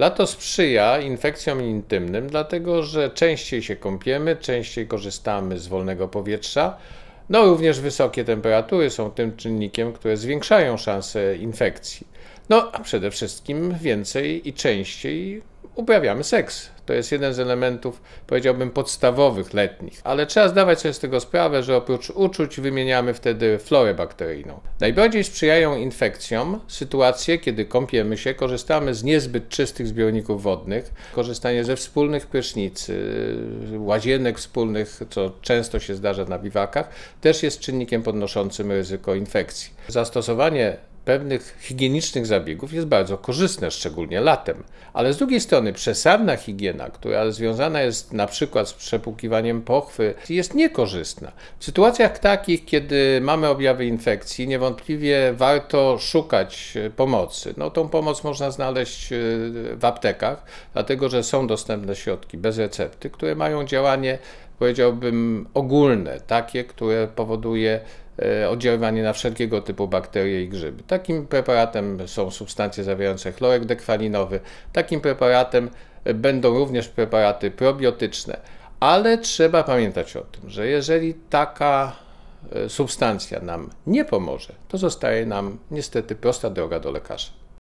Lato sprzyja infekcjom intymnym, dlatego że częściej się kąpiemy, częściej korzystamy z wolnego powietrza. No również wysokie temperatury są tym czynnikiem, które zwiększają szanse infekcji. No a przede wszystkim więcej i częściej uprawiamy seks. To jest jeden z elementów, powiedziałbym, podstawowych letnich. Ale trzeba zdawać sobie z tego sprawę, że oprócz uczuć wymieniamy wtedy florę bakteryjną. Najbardziej sprzyjają infekcjom sytuacje, kiedy kąpiemy się, korzystamy z niezbyt czystych zbiorników wodnych, korzystanie ze wspólnych prysznic, łazienek wspólnych, co często się zdarza na biwakach, też jest czynnikiem podnoszącym ryzyko infekcji. Zastosowanie pewnych higienicznych zabiegów jest bardzo korzystne, szczególnie latem. Ale z drugiej strony przesadna higiena, która związana jest na przykład z przepłukiwaniem pochwy, jest niekorzystna. W sytuacjach takich, kiedy mamy objawy infekcji, niewątpliwie warto szukać e, pomocy. No, tą pomoc można znaleźć e, w aptekach, dlatego że są dostępne środki bez recepty, które mają działanie powiedziałbym ogólne, takie, które powoduje E, oddziaływanie na wszelkiego typu bakterie i grzyby. Takim preparatem są substancje zawierające chlorek dekwalinowy. Takim preparatem będą również preparaty probiotyczne. Ale trzeba pamiętać o tym, że jeżeli taka e, substancja nam nie pomoże, to zostaje nam niestety prosta droga do lekarza.